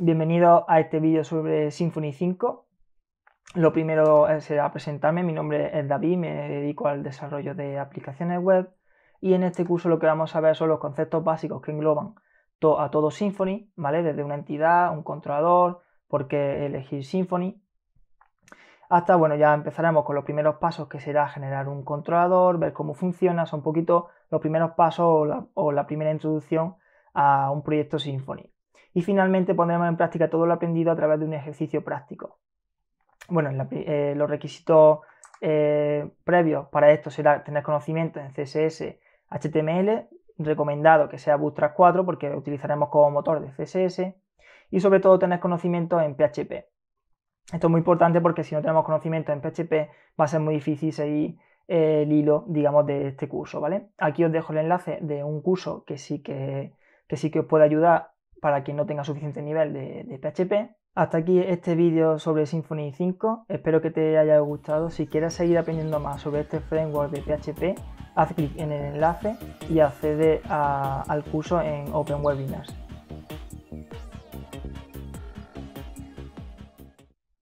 Bienvenido a este vídeo sobre Symfony 5. Lo primero eh, será presentarme. Mi nombre es David, me dedico al desarrollo de aplicaciones web y en este curso lo que vamos a ver son los conceptos básicos que engloban a todo Symfony, ¿vale? Desde una entidad, un controlador, por qué elegir Symfony, hasta, bueno, ya empezaremos con los primeros pasos que será generar un controlador, ver cómo funciona, son un poquito los primeros pasos o la primera introducción a un proyecto Symfony. Y finalmente pondremos en práctica todo lo aprendido a través de un ejercicio práctico. Bueno, eh, los requisitos eh, previos para esto será tener conocimiento en CSS, HTML, recomendado que sea Bootstrap 4 porque lo utilizaremos como motor de CSS y sobre todo tener conocimiento en PHP. Esto es muy importante porque si no tenemos conocimiento en PHP va a ser muy difícil seguir eh, el hilo, digamos, de este curso, ¿vale? Aquí os dejo el enlace de un curso que sí que, que sí que os puede ayudar para quien no tenga suficiente nivel de, PHP. Hasta aquí este vídeo sobre Symfony 5, espero que te haya gustado. Si quieres seguir aprendiendo más sobre este framework de PHP, haz clic en el enlace y accede al curso en Open Webinars.